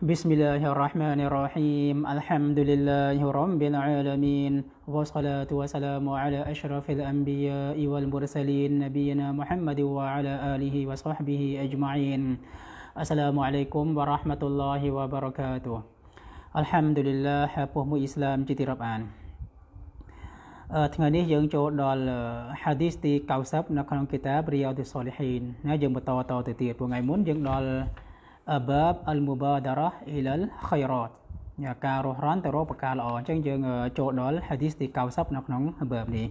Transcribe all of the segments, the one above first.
بسم الله الرحمن الرحيم الحمد لله رب العالمين والصلاة والسلام على أشرف الأنبياء والمرسلين نبينا محمد وعلى آله وصحبه أجمعين السلام عليكم ورحمة الله وبركاته الحمد لله جدي حديث كتاب ពុះមួយអ៊ីស្លាមជាទីរាប់អានថ្ងៃនេះយើងចូលដល់ hadith ទី90នៅក្នុងគីតាបរិយោទិសលីហ៊ីនណាយើងបន្តតទៅទៀតព្រោះថ្ងៃមុនយើងដល់ abab al mubadarah ila al khairat ការរស់រានទៅរកប្រការល្អអញ្ចឹងយើង ចូលដល់ hadith ទី90នៅក្នុង bab នេះ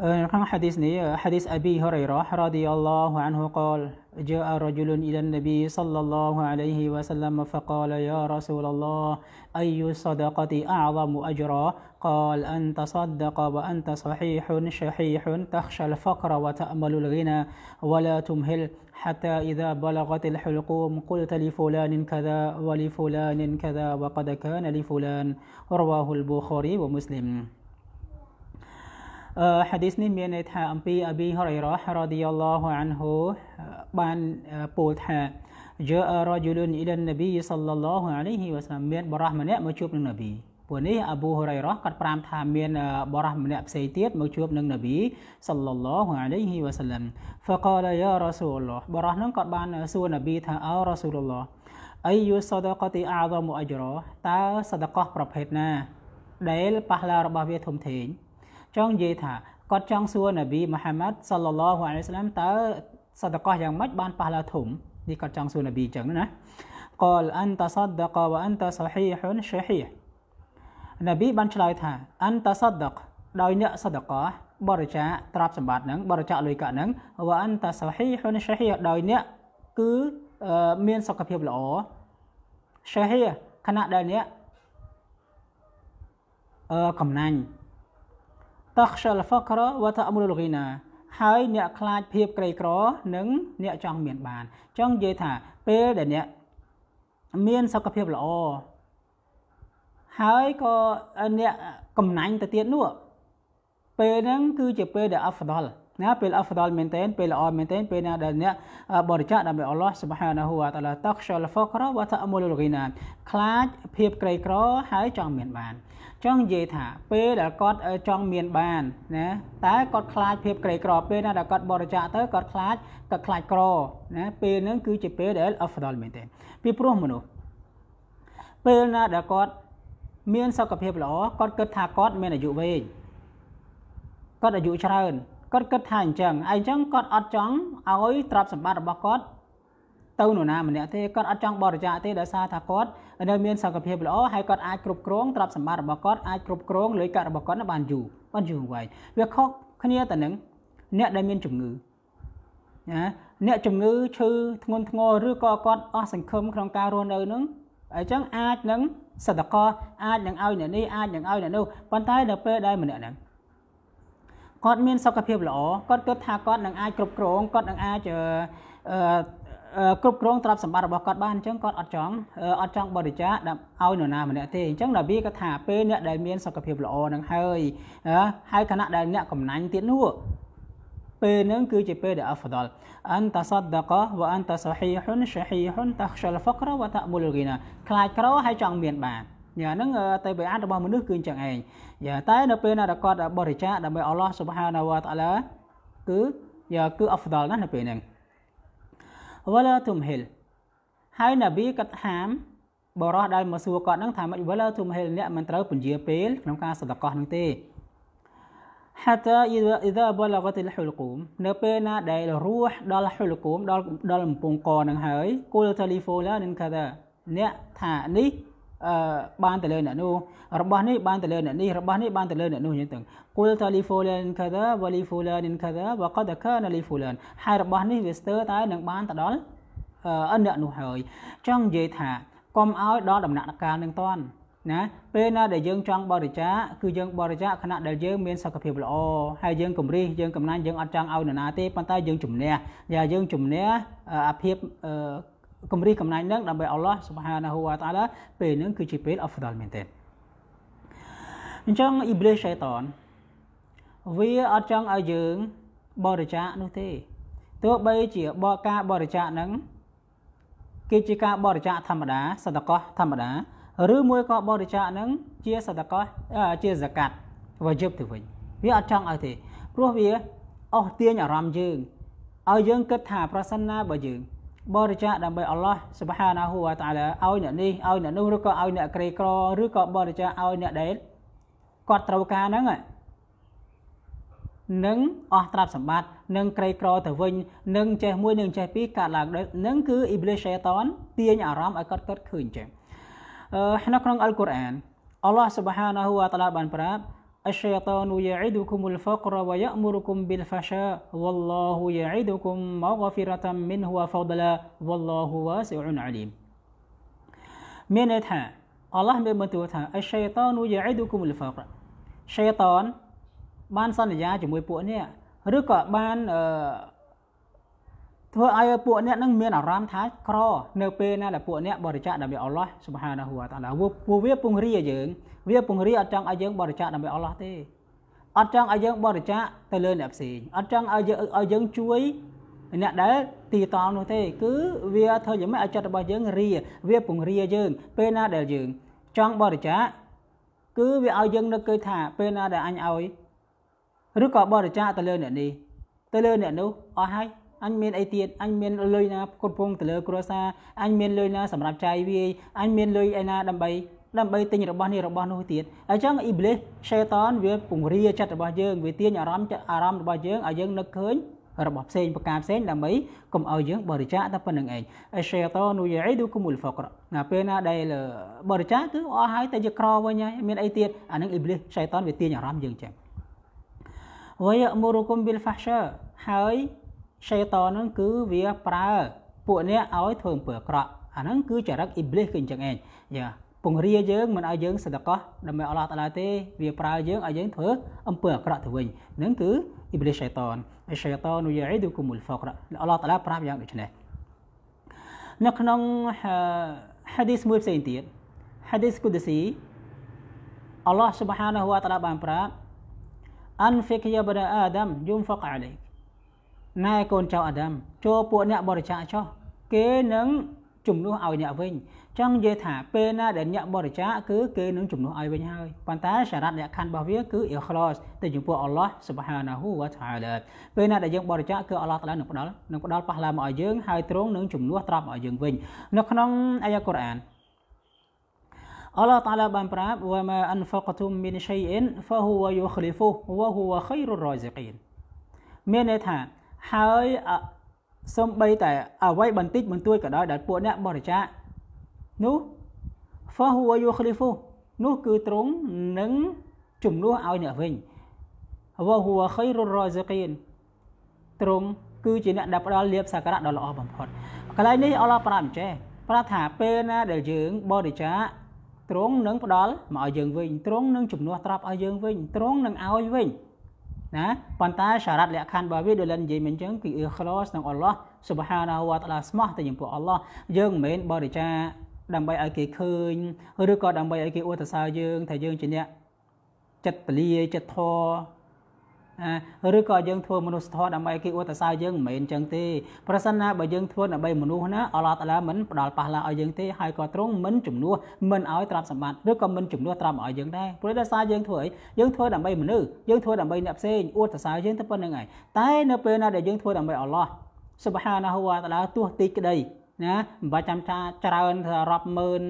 نحن حديثنا حديث أبي هريرة رضي الله عنه قال جاء رجل إلى النبي صلى الله عليه وسلم فقال يا رسول الله أي الصدقة أعظم أجرا قال أن تصدق وأنت صحيح شحيح تخشى الفقر وتأمل الغنى ولا تمهل حتى إذا بلغت الحلقوم قلت لفلان كذا ولفلان كذا وقد كان لفلان رواه البخاري ومسلم ហាឌីសនេះមានន័យថាអំពីអប៊ីហរ៉ៃរ៉ារ៉ាឌីយ៉ាឡោះអានហូបានពោលថា جاء رجل الى النبي صلى الله عليه وسلم មានបរិះម្នាក់មកជួបនឹងនប៊ីពួកនេះអប៊ូហរ៉ៃរ៉ាគាត់ប្រាំថាមានបរិះម្នាក់ផ្សេងទៀតមកជួបនឹងនប៊ី صلى الله عليه وسلم فقال يا رسول الله បរិះនឹងគាត់បានសួរនប៊ីថាអោ رسول الله អាយុសដកទីអាហ្សមអជ្រតើសដកប្រភេទណាដែលប៉ះឡារបស់វាធំធេងចង់និយាយថាគាត់ចង់សួរនប៊ីមូហាម៉ាត់សល្លឡោះអាឡៃសាឡាមតើសតកោះយ៉ាងម៉េចបានប៉ះឡើងធំនេះគាត់ចង់សួរនប៊ីអញ្ចឹងណាកលអន្តសដកវអន្តសហ៊ីហ៊ុនសហ៊ីនប៊ីបានឆ្លើយថាអន្តសដកដោយអ្នកសតកោះបរិច្ចាគទ្រព្យសម្បត្តិហ្នឹងបរិច្ចាគលុយកាក់ហ្នឹងវអន្តសហ៊ីហ៊ុនសហ៊ីដោយអ្នកគឺមានសុខភាពល្អសហ៊ីខណៈដែលអ្នកអឺកំណាញ់តខ្យល់ហ្វក្រវតអមរលីណាហើយអ្នកខ្លាចភាពក្រីក្រ និងអ្នកចង់មានបានចង់និយាយថាពេលដែលអ្នកមានសុខភាពល្អហើយក៏អ្នកកំណាញ់ទៅទៀតនោះពេលហ្នឹងគឺជាពេលដែលអហ្វដលណាពេលអហ្វដលមែនតើពេលល្អមែនតើពេលណាដែលអ្នកបរិច្ចាគដើម្បីអល់ឡោះសុបហានាហ៊ូវតាឡាតខ្យល់ហ្វក្រវតអមលលីណាខ្លាចភាពក្រីក្រហើយចង់មានបានអញ្ចឹងនិយាយថាពេលដែលគាត់ចង់មានបានណាតែគាត់ខ្លាចភាពក្រីក្រពេលណាដែលគាត់បរិច្ចាគទៅគាត់ខ្លាចគាត់ខ្លាចក្រណាពេលហ្នឹងគឺជាពេលដែល afdal មែនទេពីព្រោះមនុស្សពេលណាដែលគាត់ មានសុខភាពល្អគាត់គិតថាគាត់មានអាយុវែងគាត់អាយុច្រើនគាត់គិតថាអញ្ចឹងអញ្ចឹងគាត់អត់ចង់ឲ្យទ្រព្យសម្បត្តិរបស់គាត់ទៅនរណាម្នាក់ទេគាត់អត់ចង់បរិច្ចាគទេដោយសារថាគាត់នៅមានសុខភាពល្អហើយគាត់អាចគ្រប់គ្រងទ្រព្យសម្បត្តិរបស់គាត់អាចគ្រប់គ្រងលុយកាក់របស់គាត់បានយូរបានយូរវែងវាខុសគ្នាទៅនឹងអ្នកដែលមានជំងឺណាអ្នកជំងឺឈឺធ្ងន់ធ្ងរឬក៏គាត់អស់សង្ឃឹមក្នុងការរស់នៅនឹងអញ្ចឹងអាចនឹងសតកអាចនឹងឲ្យអ្នកនេះអាចនឹងឲ្យអ្នកនោះប៉ុន្តែដល់ពេលដែលម្នាក់ហ្នឹងគាត់មានសុខភាពល្អគាត់គិតថាគាត់នឹងអាចគ្រប់គ្រងគាត់នឹងអាចគ្រប់គ្រងទ្រព្យសម្បត្តិរបស់គាត់បានអញ្ចឹងគាត់អត់ចង់អត់ចង់បរិច្ចាគឲ្យនរណាម្នាក់ទេអញ្ចឹងនប៊ីក៏ថាពេលអ្នកដែលមានសុខភាពល្អនឹងហើយហើយខណៈដែលអ្នកកំណាញ់ទៀតនោះពេលនឹងគឺជាពេលដែលអហ្វដលអន្តសតដកវអន្តសហីហ៊ុនសហីហ៊ុនតខ្សលហ្វក្រវតមុលគីណាខ្លាចក្រហើយចង់មានបានយ៉ាហ្នឹងតែបិអាតរបស់មនុស្សគឺអញ្ចឹងឯងយ៉ាតែនៅពេលណាគាត់បរិច្ចាគដើម្បីអល់ឡោះសុបហានវតអាឡាគឺយ៉ាគឺអហ្វដលណាស់នៅពេលហ្នឹងវលទុំហិលហើយណាប៊ីក៏ហាមបរោះដែលមកសួរគាត់នឹងថាមិនវលទុំហិលអ្នកមិនត្រូវពន្យាពេលក្នុងការសដកោះនឹងទេ حتى إذا إذا بلغت الحلقوم នៅពេលណាដែលរស់ដល់ حلقوم ដល់ដល់កំពង់កនឹងហើយ قول تليفولا នឹងថាអ្នកថានេះអឺបានទៅលើអ្នកនោះរបស់នេះបានទៅលើអ្នកនេះរបស់នេះបានទៅលើអ្នកនោះអញ្ចឹងទៅគុលតាលីហ្វូលានកាដាវ៉ាលីហ្វូលានកាដាវ៉ាកដកាណាលីហ្វូលានហើយរបស់នេះវាស្ទើរតែនឹងបានទៅដល់អឺអ្នកនោះហើយចង់និយាយថាកុំឲ្យដល់ដំណាក់កាលនឹងតន់ណាពេលណាដែលយើងចង់បរិច្ចាគគឺយើងបរិច្ចាគខណៈដែលយើងមានសុខភាពល្អហើយយើងកម្រិះយើងកំណាញ់យើងអត់ចង់ឲ្យនរណាទេប៉ុន្តែយើងជំនះយ៉ាយើងជំនះអាភិបគម្រីកំណាញ់នឹងដើម្បីអល់ឡោះសុបហានាហ៊ូវតាឡាពេលនឹងគឺជាពេលអហ្វដលមែនទែនអញ្ចឹងអ៊ីប្លេសឆៃតនវាអត់ចង់ឲ្យយើងបរិច្ចាគនោះទេទោះបីជាបកការបរិច្ចាគនឹងគឺជាការបរិច្ចាគធម្មតាសតកោះធម្មតាឬមួយក៏បរិច្ចាគនឹងជាសតកោះជាសកាត់វាយប់ទៅវិញវាអត់ចង់ឲ្យទេព្រោះវាអស់ទាញអារម្មណ៍យើងឲ្យយើងគិតថាប្រសិនណាបើយើងបរិច្ចាគដើម្បីអល់ឡោះសុបហានាហ៊ូវតាឡាឲ្យអ្នកនេះឲ្យអ្នកនោះឬក៏ឲ្យអ្នកក្រីក្រឬក៏បរិច្ចាគឲ្យអ្នកដែលគាត់ត្រូវការហ្នឹងនឹងអស់ទ្រព្យសម្បត្តិនឹងក្រីក្រទៅវិញនឹងចេះមួយនឹងចេះពីរកើតឡើងដូចនឹងគឺអ៊ីប្លីសសេតានទាញអារម្មណ៍ឲ្យគាត់គាត់ឃើញចឹងអឺនៅក្នុងអល់កុរអានអល់ឡោះសុបហានាហ៊ូវតាឡាបានប្រាប់ الشيطان يعدكم الفقر ويأمركم بالفحشاء والله يعدكم مغفرة منه وفضلا والله واسع عليم من من من الله الشيطان يعدكم الفقر صنع جمعي رقع មានន័យថាអល់ឡោះមានបន្ទូលថាអេសៃតនយ៉ាអ៊ីឌូគុំលហ្វាក់សៃតនបានសន្យាជាមួយពួកអ្នកឬក៏បានអឺធ្វើឲ្យពួកអ្នកនឹងមានអារម្មណ៍ថាក្រនៅពេលណាដែលពួកអ្នកបរិច្ចាគដើម្បីអល់ឡោះសុបហានាហ៊ូវតាឡាពួកវាពង្រាយើង វាពង្រាអត់ចង់ឲ្យយើងបរិច្ចាគដើម្បីអល់ឡោះទេអត់ចង់ឲ្យយើងបរិច្ចាគទៅលើអ្នកផ្សេងអត់ចង់ឲ្យយើងឲ្យយើងជួយអ្នកដែលទីតល់នោះទេគឺវាធ្វើយ៉ាងម៉េចឲ្យចិត្តរបស់យើងរាវាពង្រាយើងពេលណាដែលយើងចង់បរិច្ចាគគឺវាឲ្យយើងនឹកឃើញថាពេលណាដែលអញឲ្យឬក៏បរិច្ចាគទៅលើអ្នកនេះទៅលើអ្នកនោះអស់ហើយអញមានអីទៀតអញមានលុយណាគ្រប់ពងទៅលើគ្រួសារអញមានលុយណាសម្រាប់ចាយវាយអញមានលុយឯណាដើម្បីដើម្បីទិញរបស់នេះរបស់នោះទៀតអញ្ចឹងអ៊ីប្លីសឆេតនវាពង្រាចិត្តរបស់យើងវាទាញអារម្មណ៍អារម្មណ៍របស់យើងឲ្យយើងនឹកឃើញរបស់ផ្សេងប្រការផ្សេងដើម្បីកុំឲ្យយើងបរិច្ចាគតែប៉ុណ្្នឹងឯងអេសេតនូយៃឌូគុមុលហ្វក្រណាពេលណាដែលបរិច្ចាគគឺអស់ហើយតែជាក្រវិញហើយមានអីទៀតអានឹងអ៊ីប្លីសឆៃតនវាទាញអារម្មណ៍យើងចឹងវយអមូរុគុមប៊ីលហ្វាហ្សាហើយសេតនហ្នឹងគឺវាប្រើពួកអ្នកឲ្យធ្វើអំពើអាក្រក់អាហ្នឹងគឺចរិតអ៊ីប្លីសគឺអញ្ចឹងឯងយ៉ាពង្រាយើងមិនឲ្យយើងសន្តកោះដើម្បីអល់ឡោះតាឡាទេវាប្រើយើងឲ្យយើងធ្វើអំពើអាក្រក់ទៅវិញហ្នឹងគឺអ៊ីប្លីសសេតនហើយសេតនយាអ៊ីឌូគុមុលហ្វករអល់ឡោះតាឡាប្រាប់យ៉ាងដូចនេះនៅក្នុងហាឌីសមួយផ្សេងទៀតហាឌីសគូដស៊ីអល់ឡោះស៊ុបហានហូវតាឡាបានប្រាប់ أنفق يا بني آدم ينفق عليك ណែកូនចៅអាដាមចូលពួកអ្នកបរិច្ចាគចោះគេនឹងជំនួសឲ្យអ្នកវិញចឹងនិយាយថា ពេលណាដែលអ្នកបរិច្ចាគគឺគេនឹងជំនួសឲ្យវិញហើយប៉ុន្តែសារៈលក្ខខណ្ឌរបស់វាគឺ ikhlas ទៅចំពោះ Allah Subhanahu wa ta'ala ពេលណាដែលយើងបរិច្ចាគគឺ Allah តាឡានឹងផ្ដល់នឹងផ្ដល់ផ្លាស់ឡាមឲ្យយើងហើយទ្រង់នឹងជំនួសត្រប់ឲ្យយើងវិញនៅក្នុងអាយ៉ាកូរ៉ាន Allah Ta'ala បានប្រាប់វ៉ាម៉ាអានហ្វាកតុមមីនឆៃអិនហ្វាហ៊ូវយុខ្លីហ្វូវ៉ាហ៊ូវខៃរុររ៉ាហ្សិកីនមានន័យថាហើយសំបីតែអ្វីបន្តិចបន្តួចក៏ដោយដែលពួកអ្នកបរិច្ចាគនោះ fahuwa yukhlifu នោះគឺត្រង់នឹងជំនួសឲ្យអ្នកវិញ wahuwa khairur raziqin ត្រង់គឺជាអ្នកដែលផ្ដល់លាភសក្ការៈដ៏ល្អបំផុតកន្លែងនេះអល់ឡោះប្រាប់អញ្ចេះប្រាប់ថាពេលណាដែលយើងបរិច្ចាគត្រង់នឹងផ្ដល់មកឲ្យយើងវិញ ត្រង់នឹងជំនួសត្រាប់ឲ្យយើងវិញត្រង់នឹងឲ្យវិញណាប៉ុន្តែសារ៉ាត់លក្ខខណ្ឌរបស់វាដូចលិននិយាយមិញអញ្ចឹងគឺអ៊ីខ្លោសនឹងអល់ឡោះស៊ុបហានាវ៉ាតឡាស្មោះទៅចំពោះអល់ឡោះយើងមិនមែនបរិច្ចាគដើម្បីឲ្យគេឃើញឬក៏ដើម្បីឲ្យគេអួតសរសើរយើងថាយើងជាអ្នកចិត្តពលាចិត្តធម៌ឬក៏យើងធ្វើមនុស្សធម៌ដើម្បីគេអួតសរសើរយើងមិនមែនចឹងទេប្រសិនណាបើយើងធ្វើដើម្បីមនុស្សណាអល់ឡោះតាឡាមិនផ្ដល់ប៉ះឡាឲ្យយើងទេហើយក៏ទ្រង់មិនជំនួសមិនឲ្យទ្រព្យសម្បត្តិឬក៏មិនជំនួសទ្រព្យឲ្យយើងដែរព្រោះដោយសារយើងធ្វើអីយើងធ្វើដើម្បីមនុស្សយើងធ្វើដើម្បីអ្នកផ្សេងអួតសរសើរយើងទៅប៉ុណ្្នឹងហើយតែនៅពេលណាដែលយើងធ្វើដើម្បីអល់ឡោះសុបហានាហូវតាឡាទោះតិចក្តីណាមិនបាច់ចាំថាច្រើនរាប់ម៉ឺន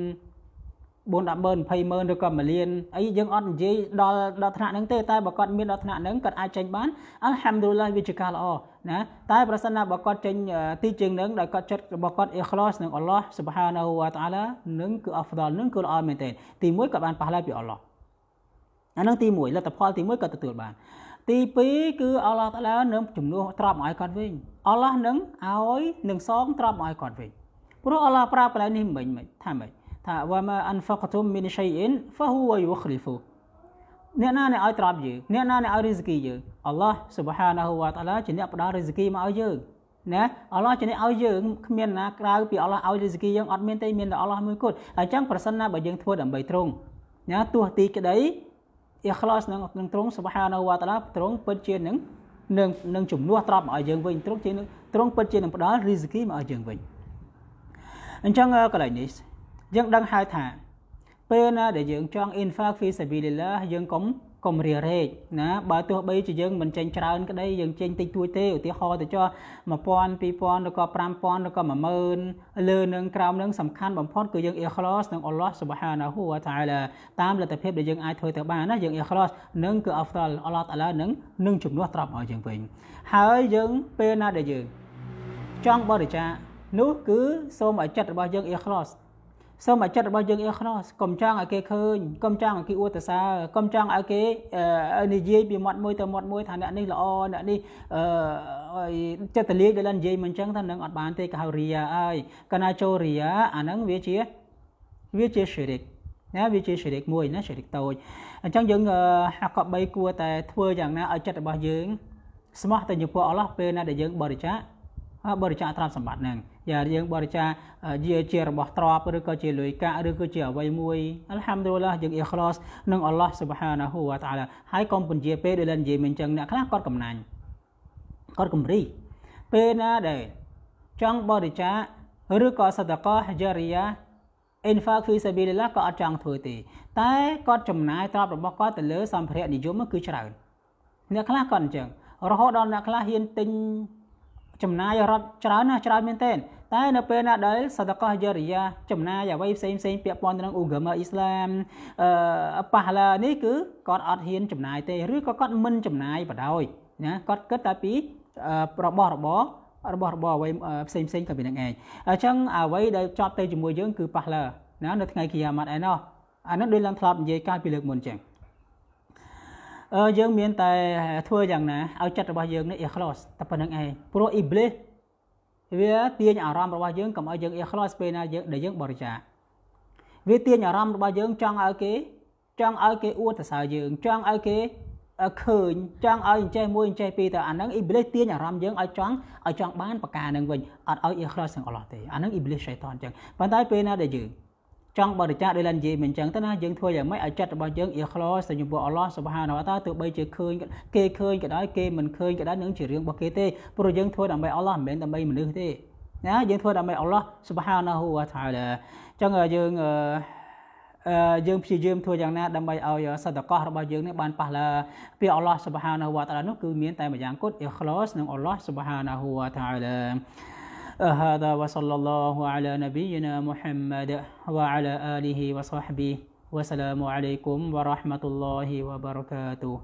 40000 20000ឬក៏1លានអីយើងអត់និយាយដល់ដល់ថ្នាក់ហ្នឹងទេតែបើគាត់មានដល់ថ្នាក់ហ្នឹងគាត់អាចចេញបានអัลហាំឌុលឡាវាជាការល្អណាតែប្រសិនណាបើគាត់ចេញទីជាងហ្នឹងដោយគាត់ចិត្តរបស់គាត់អ៊ីខ្លាសនឹងអល់ឡោះស៊ុបហានាហ៊ូវតាអាឡានឹងគឺអហ្វដលនឹងគឺល្អមែនទែនទី1គាត់បានប៉ះឡាយពីអល់ឡោះអានឹងទី1លទ្ធផលទី1គាត់ទទួលបានទី2គឺអល់ឡោះតាឡានឹងជំនួសទ្រពឲ្យគាត់វិញអល់ឡោះនឹងឲ្យនឹងសងទ្រពឲ្យគាត់វិញព្រោះអល់ឡោះប្រាប់កន្លែងនេះមិញមិនថាម៉េចថាវ៉ាម៉ាអានហ្វាកតុមមីនឆៃអ៊ីនហ្វាហ៊ូវយុខលីហ្វូអ្នកណាអ្នកឲ្យត្រាប់យើងអ្នកណាអ្នកឲ្យរីស្គីយើងអល់ឡោះស៊ុបហានាហ៊ូវតាឡាជាអ្នកផ្ដល់រីស្គីមកឲ្យយើងណាអល់ឡោះជាអ្នកឲ្យយើងគ្មានណាក្រៅពីអល់ឡោះឲ្យរីស្គីយើងអត់មានទេមានតែអល់ឡោះមួយគត់ហើយចឹងប្រសិនណាបើយើងធ្វើដើម្បីត្រង់ណាទោះទីក្តីអ៊ីខ្លាសនឹងនឹងត្រង់ស៊ុបហានាហ៊ូវតាឡាត្រង់ពិតជានឹងនឹងនឹងជំនួសត្រាប់មកឲ្យយើងវិញត្រង់ជានឹងត្រង់ពិតជានឹងផ្ដល់រីស្គីមកឲ្យយើងវិញអញ្ចឹងកន្លែងនេះយើងដឹងហើយថាពេលណាដែលយើងចង់ infaq fi sabilillah យើងកុំកុំរារែកណាបើទោះបីជាយើងមិនចេញច្រើន ក្តីយើងចេញតិចតួចទេឧទាហរណ៍ទៅចោះ1000 2000ឬក៏5000ឬក៏10000លើនឹងក្រោមនឹងសំខាន់បំផុតគឺយើង ikhlas នឹង Allah Subhanahu wa Ta'ala តាមលទ្ធភាពដែលយើងអាចធ្វើទៅបានណាយើង ikhlas នឹងគឺ afdal Allah Ta'ala នឹងនឹងជំនួសត្រប់ឲ្យយើងវិញហើយយើងពេលណាដែលយើងចង់បរិច្ចាគនោះគឺសូមឲ្យចិត្តរបស់យើង ikhlas សូមឲ្យចិត្តរបស់យើងអ៊ីខ្នោសកុំចង់ឲ្យគេឃើញកុំចង់ឲ្យគេអួតសរសើរកុំចង់ឲ្យគេនិយាយពីមាត់មួយទៅមាត់មួយថាអ្នកនេះល្អអ្នកនេះចិត្តលាយដែលនិយាយមិនអញ្ចឹងថានឹងអត់បានទេគេហៅរីយ៉ាហើយកណាចូលរីយ៉ាអាហ្នឹងវាជាវាជា syirik ណាវាជា syirik មួយណា syirik តូចអញ្ចឹងយើងហក3គួរតែធ្វើយ៉ាងណាឲ្យចិត្តរបស់យើងស្មោះទៅចំពោះអល់ឡោះពេលណាដែលយើងបរិច្ចាគបរិច្ចាគទ្រព្យសម្បត្តិហ្នឹងយ៉ាយើងបរិច្ចាគជាជារបស់ទ្រព្យឬក៏ជាលុយកាក់ឬក៏ជាអ្វីមួយអល់ហាំឌុលឡាយើងអ៊ីខ្លាសនឹងអល់ឡោះស៊ុបហានាហ៊ូវតាឡាហើយកុំពន្យាពេលដែលនិយាយមិនចឹងអ្នកខ្លះគាត់កំណាញ់គាត់កំរីពេលណាដែលចង់បរិច្ចាគឬក៏សតកោហជារីយ៉ា infaq fi sabilillah ក៏អត់ចង់ធ្វើទេតែគាត់ចំណាយទ្រព្យរបស់គាត់ទៅលើសម្ភារៈនិយមគឺច្រើនអ្នកខ្លះគាត់អញ្ចឹងរហូតដល់អ្នកខ្លះហ៊ានទិញចំណាយរត់ច្រើនណាស់ច្រើនមែនទែនតែនៅពេលណាដែលសតកោះយរិយាចំណាយអ្វីផ្សេងផ្សេងពាក់ព័ន្ធទៅនឹងឧហ្គមអ៊ីស្លាមអឺប៉ះឡានេះគឺគាត់អត់ហ៊ានចំណាយទេឬក៏គាត់មិនចំណាយបដ ாய் ណាគាត់គិតតែពីរបស់ របររបស់របរអ្វីផ្សេងផ្សេងទៅពីនឹងឯងអញ្ចឹងអ្វីដែលចប់ទៅជាមួយយើង គឺប៉ះឡាណានៅថ្ងៃគីយ៉ាម៉ាត់ឯណោះអានោះដូចឡើងធ្លាប់និយាយកាលពីលើកមុនអញ្ចឹងយើងមាន តែ ធ្វើយ៉ាងណាឲ្យចិត្តរបស់យើងនេះ ikhlas តែប៉ុណ្្នឹងឯងព្រោះ iblis វាទាញអារម្មណ៍របស់យើងកុំឲ្យយើង ikhlas ពេលណាយើងដែលយើងបរិច្ចាគវាទាញអារម្មណ៍របស់យើងចង់ឲ្យគេចង់ឲ្យគេអួតសរសើរយើងចង់ឲ្យគេឃើញចង់ឲ្យអញ្ចេះមួយអញ្ចេះពីរទៅអាហ្នឹងអ៊ីប្លីសទាញអារម្មណ៍យើងឲ្យចង់ឲ្យចង់បានប្រការហ្នឹងវិញអត់ឲ្យ ikhlas ទាំងអស់ទេអាហ្នឹងអ៊ីប្លីស syaitan អញ្ចឹងប៉ុន្តែពេលណាដែលយើងចង់បរិច្ចាគដោយឡាននិយាយមិនចឹងទៅណាយើងធ្វើយ៉ាងម៉េចឲ្យចិត្តរបស់យើង ikhlas ទៅចំពោះអល់ឡោះសុបហានវតាទោះបីជាឃើញគេឃើញក៏ដោយគេមិនឃើញក៏ដោយនឹងជារឿងរបស់គេទេព្រោះយើងធ្វើដើម្បីអល់ឡោះមិនមែនដើម្បីមនុស្សទេណាយើងធ្វើដើម្បីអល់ឡោះសុបហានហូវតាឡាចឹងយើងអឺយើងព្យាយាមធ្វើយ៉ាងណាដើម្បីឲ្យសតកោះរបស់យើងនេះបានប៉ះឡាពីអល់ឡោះសុបហានហូវតាឡានោះគឺមានតែម្យ៉ាងគត់ ikhlas នឹងអល់ឡោះសុបហានហូវតាឡា هذا وصلى الله على نبينا محمد وعلى آله وصحبه وسلام عليكم ورحمة الله وبركاته